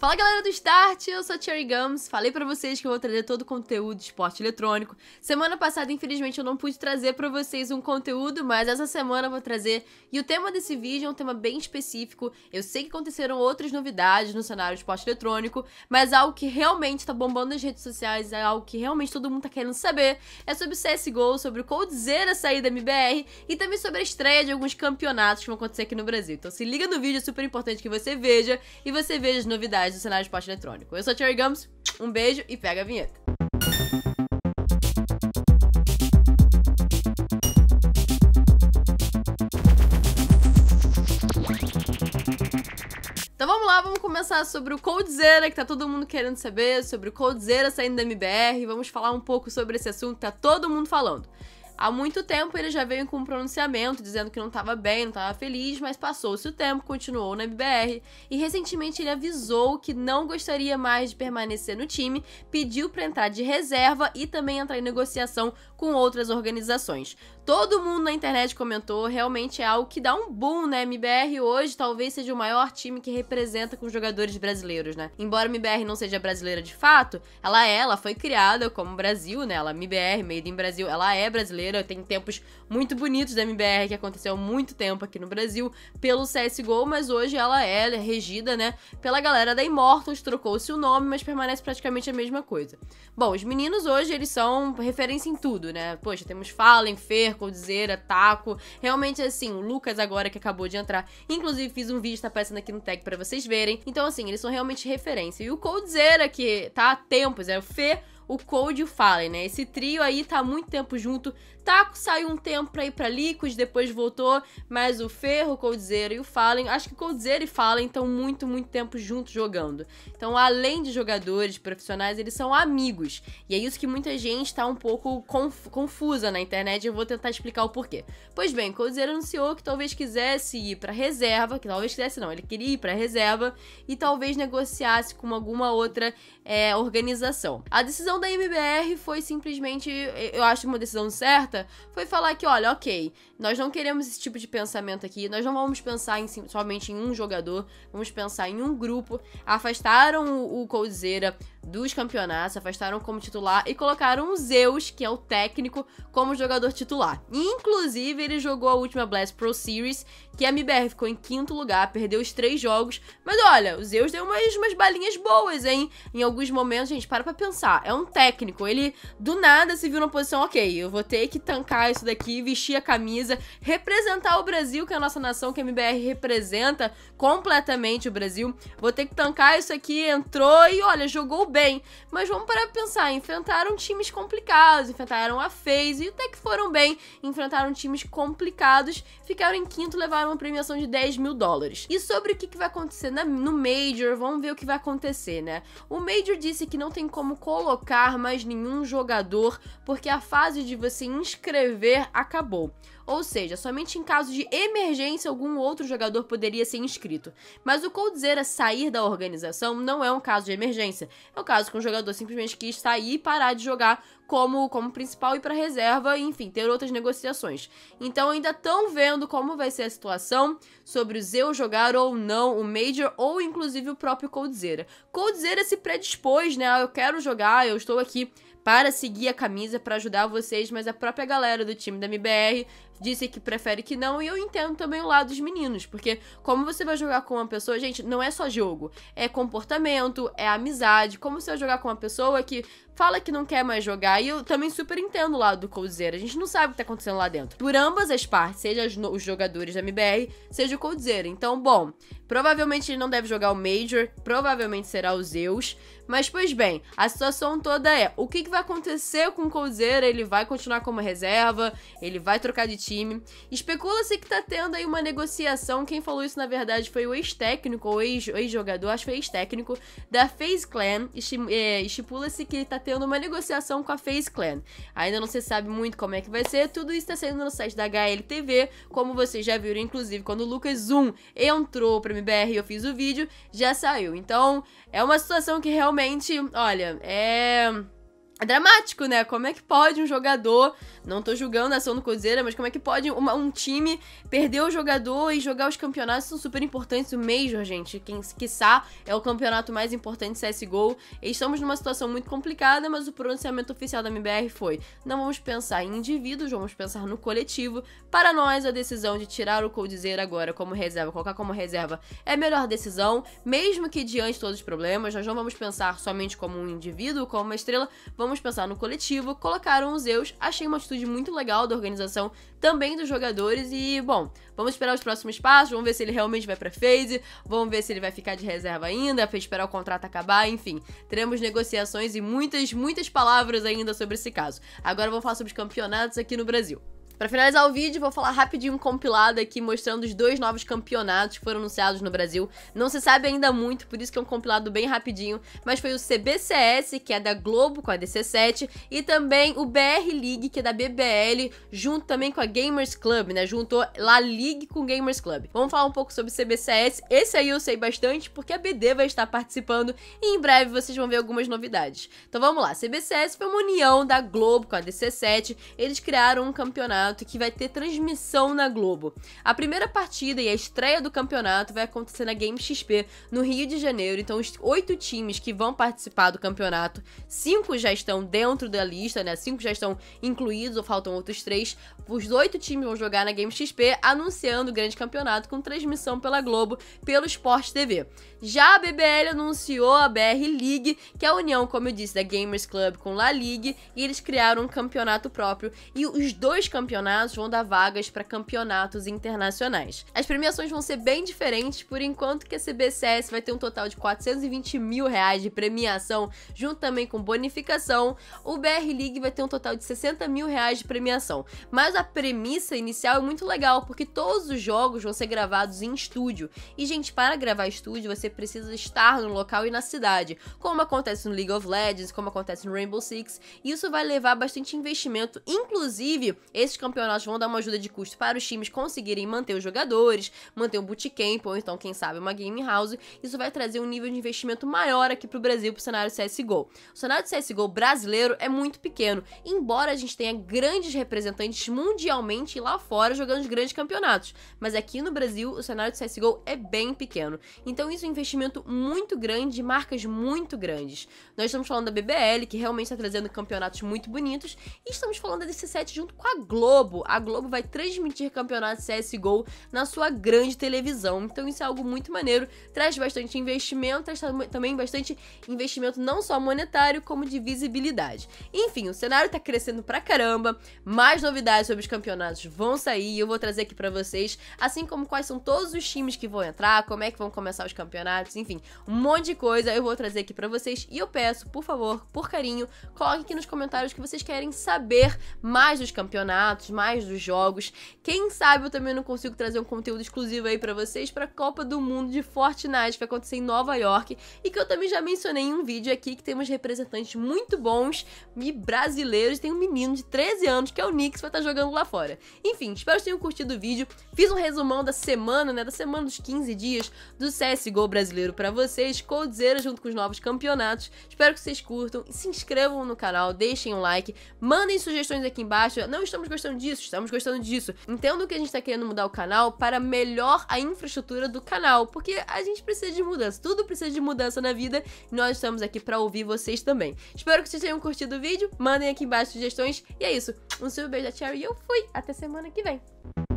Fala galera do Start, eu sou a Cherry Gums, falei pra vocês que eu vou trazer todo o conteúdo de esporte eletrônico. Semana passada, infelizmente, eu não pude trazer pra vocês um conteúdo, mas essa semana eu vou trazer. E o tema desse vídeo é um tema bem específico, eu sei que aconteceram outras novidades no cenário de esporte eletrônico, mas algo que realmente tá bombando nas redes sociais, é algo que realmente todo mundo tá querendo saber, é sobre o CSGO, sobre o Coldzera sair da MBR e também sobre a estreia de alguns campeonatos que vão acontecer aqui no Brasil. Então se liga no vídeo, é super importante que você veja e você veja as novidades do cenário de esporte eletrônico. Eu sou o Thierry Gums, um beijo e pega a vinheta. Então vamos lá, vamos começar sobre o Coldzera, que tá todo mundo querendo saber, sobre o Coldzera saindo da MBR, vamos falar um pouco sobre esse assunto que tá todo mundo falando. Há muito tempo ele já veio com um pronunciamento dizendo que não estava bem, não estava feliz, mas passou-se o tempo, continuou na MBR e recentemente ele avisou que não gostaria mais de permanecer no time, pediu para entrar de reserva e também entrar em negociação com outras organizações. Todo mundo na internet comentou, realmente é algo que dá um boom, né? MBR hoje talvez seja o maior time que representa com jogadores brasileiros, né? Embora a MBR não seja brasileira de fato, ela é, ela foi criada como Brasil, né? Ela é MBR, Made in Brasil, ela é brasileira, tem tempos muito bonitos da MBR que aconteceu há muito tempo aqui no Brasil pelo CSGO, mas hoje ela é regida, né, pela galera da Immortals, trocou-se o nome, mas permanece praticamente a mesma coisa. Bom, os meninos hoje eles são referência em tudo, né? Poxa, temos Fallen, Fer, coldzera, taco. Realmente, assim, o Lucas agora que acabou de entrar. Inclusive, fiz um vídeo, tá aparecendo aqui no tag pra vocês verem. Então, assim, eles são realmente referência. E o coldzera que tá há tempos, é o Fê o Cold e o Fallen, né? Esse trio aí tá há muito tempo junto. Taco saiu um tempo pra ir pra Liquid, depois voltou, mas o Ferro, o Coldzera e o Fallen, acho que Coldzera e Fallen estão muito, muito tempo juntos jogando. Então, além de jogadores, profissionais, eles são amigos. E é isso que muita gente tá um pouco conf confusa na internet, eu vou tentar explicar o porquê. Pois bem, Coldzera anunciou que talvez quisesse ir pra reserva, que talvez quisesse não, ele queria ir pra reserva e talvez negociasse com alguma outra é, organização. A decisão da MBR foi simplesmente, eu acho uma decisão certa, foi falar que, olha, ok, nós não queremos esse tipo de pensamento aqui, nós não vamos pensar em, somente em um jogador, vamos pensar em um grupo. Afastaram o, o Coldzera dos campeonatos, afastaram como titular e colocaram o Zeus, que é o técnico, como jogador titular. Inclusive, ele jogou a última Blast Pro Series, que a MBR ficou em quinto lugar, perdeu os três jogos. Mas olha, o Zeus deu umas, umas balinhas boas, hein? Em alguns momentos, gente, para pra pensar. É um técnico, ele do nada se viu na posição, ok, eu vou ter que tancar isso daqui, vestir a camisa, representar o Brasil, que é a nossa nação, que a MBR representa completamente o Brasil. Vou ter que tancar isso aqui, entrou e olha, jogou bem. Mas vamos parar pensar, enfrentaram times complicados, enfrentaram a FaZe e até que foram bem, enfrentaram times complicados, ficaram em quinto, levaram uma premiação de 10 mil dólares. E sobre o que, vai acontecer no Major, vamos ver o que vai acontecer, né? O Major disse que não tem como colocar mais nenhum jogador, porque a fase de você inscrever acabou ou seja, somente em caso de emergência algum outro jogador poderia ser inscrito. Mas o Coldzera sair da organização não é um caso de emergência, é o um caso que um jogador simplesmente quis sair e parar de jogar como, como principal e para reserva, enfim, ter outras negociações. Então ainda estão vendo como vai ser a situação sobre o Zeu jogar ou não o Major ou inclusive o próprio Coldzera. Coldzera se predispôs, né? eu quero jogar, eu estou aqui para seguir a camisa, para ajudar vocês, mas a própria galera do time da MBR disse que prefere que não, e eu entendo também o lado dos meninos, porque como você vai jogar com uma pessoa, gente, não é só jogo, é comportamento, é amizade, como você vai jogar com uma pessoa que fala que não quer mais jogar, e eu também super entendo o lado do Coldzera, a gente não sabe o que tá acontecendo lá dentro. Por ambas as partes, seja os jogadores da MBR, seja o Coldzera. Então, bom, provavelmente ele não deve jogar o Major, provavelmente será o Zeus, mas, pois bem, a situação toda é, o que, que vai acontecer com o Coldzera? Ele vai continuar como reserva, ele vai trocar de time, time. Especula-se que tá tendo aí uma negociação. Quem falou isso, na verdade, foi o ex-técnico, ou ex-jogador, acho que foi ex-técnico, da FaZe Clan. É, estipula-se que tá tendo uma negociação com a FaZe Clan. Ainda não se sabe muito como é que vai ser. Tudo isso tá saindo no site da HLTV, como vocês já viram, inclusive, quando o Lucas Zoom entrou pro MBR e eu fiz o vídeo, já saiu. Então, é uma situação que realmente, olha, é é dramático, né? Como é que pode um jogador, não tô julgando a ação do Cozeira, mas como é que pode uma, um time perder o jogador e jogar os campeonatos são super importantes, o Major, gente, quem quiçá é o campeonato mais importante CSGO. E estamos numa situação muito complicada, mas o pronunciamento oficial da MBR foi: não vamos pensar em indivíduos, vamos pensar no coletivo. Para nós, a decisão de tirar o Coldzera agora como reserva, colocar como reserva, é a melhor decisão, mesmo que diante de todos os problemas, nós não vamos pensar somente como um indivíduo, como uma estrela, vamos vamos pensar no coletivo, colocaram os Zeus, achei uma atitude muito legal da organização, também dos jogadores e, bom, vamos esperar os próximos passos, vamos ver se ele realmente vai pra phase, vamos ver se ele vai ficar de reserva ainda, esperar o contrato acabar, enfim. Teremos negociações e muitas, muitas palavras ainda sobre esse caso. Agora vou falar sobre os campeonatos aqui no Brasil. Para finalizar o vídeo, vou falar rapidinho um compilado aqui mostrando os dois novos campeonatos que foram anunciados no Brasil. Não se sabe ainda muito, por isso que é um compilado bem rapidinho, mas foi o CBCS, que é da Globo com a DC7, e também o BR League, que é da BBL, junto também com a Gamers Club, né? Juntou a League com Gamers Club. Vamos falar um pouco sobre o CBCS. Esse aí eu sei bastante porque a BD vai estar participando e em breve vocês vão ver algumas novidades. Então vamos lá. CBCS foi uma união da Globo com a DC7. Eles criaram um campeonato campeonato que vai ter transmissão na Globo. A primeira partida e a estreia do campeonato vai acontecer na Game XP, no Rio de Janeiro. Então, os oito times que vão participar do campeonato, cinco já estão dentro da lista, né? Cinco já estão incluídos, ou faltam outros três. Os oito times vão jogar na Game XP, anunciando o grande campeonato com transmissão pela Globo, pelo Sport TV. Já a BBL anunciou a BR League, que é a união, como eu disse, da Gamers Club com La League, e eles criaram um campeonato próprio. E os dois campeonatos campeonatos vão dar vagas para campeonatos internacionais. As premiações vão ser bem diferentes, por enquanto que a CBCS vai ter um total de 420 mil reais de premiação, junto também com bonificação. O BR League vai ter um total de 60 mil reais de premiação. Mas a premissa inicial é muito legal, porque todos os jogos vão ser gravados em estúdio. E, gente, para gravar estúdio, você precisa estar no local e na cidade, como acontece no League of Legends, como acontece no Rainbow Six. Isso vai levar bastante investimento, inclusive esses campeonatos vão dar uma ajuda de custo para os times conseguirem manter os jogadores, manter um bootcamp ou então, quem sabe, uma game house. Isso vai trazer um nível de investimento maior aqui para o Brasil, para o cenário CSGO. O cenário CSGO brasileiro é muito pequeno, embora a gente tenha grandes representantes mundialmente lá fora jogando os grandes campeonatos. Mas aqui no Brasil, o cenário de CSGO é bem pequeno. Então isso é um investimento muito grande, de marcas muito grandes. Nós estamos falando da BBL, que realmente está trazendo campeonatos muito bonitos, e estamos falando da DC7 junto com a Globo Globo, a Globo vai transmitir campeonato CSGO na sua grande televisão. Então isso é algo muito maneiro, traz bastante investimento, traz também bastante investimento não só monetário, como de visibilidade. Enfim, o cenário tá crescendo pra caramba, mais novidades sobre os campeonatos vão sair, eu vou trazer aqui para vocês, assim como quais são todos os times que vão entrar, como é que vão começar os campeonatos, enfim, um monte de coisa eu vou trazer aqui para vocês e eu peço, por favor, por carinho, coloque aqui nos comentários que vocês querem saber mais dos campeonatos mais dos jogos. Quem sabe eu também não consigo trazer um conteúdo exclusivo aí para vocês para a Copa do Mundo de Fortnite que vai acontecer em Nova York e que eu também já mencionei em um vídeo aqui que temos representantes muito bons e brasileiros. Tem um menino de 13 anos que é o Nix que vai estar tá jogando lá fora. Enfim, espero que tenham curtido o vídeo. Fiz um resumão da semana, né, da semana dos 15 dias do CS:GO brasileiro para vocês, Coldzera junto com os novos campeonatos. Espero que vocês curtam, se inscrevam no canal, deixem um like, mandem sugestões aqui embaixo. Não estamos gostando disso, estamos gostando disso. Entendo que a gente tá querendo mudar o canal para melhor a infraestrutura do canal, porque a gente precisa de mudança, tudo precisa de mudança na vida e nós estamos aqui para ouvir vocês também. Espero que vocês tenham curtido o vídeo, mandem aqui embaixo sugestões e é isso. Um super beijo da Cherry e eu fui. Até semana que vem.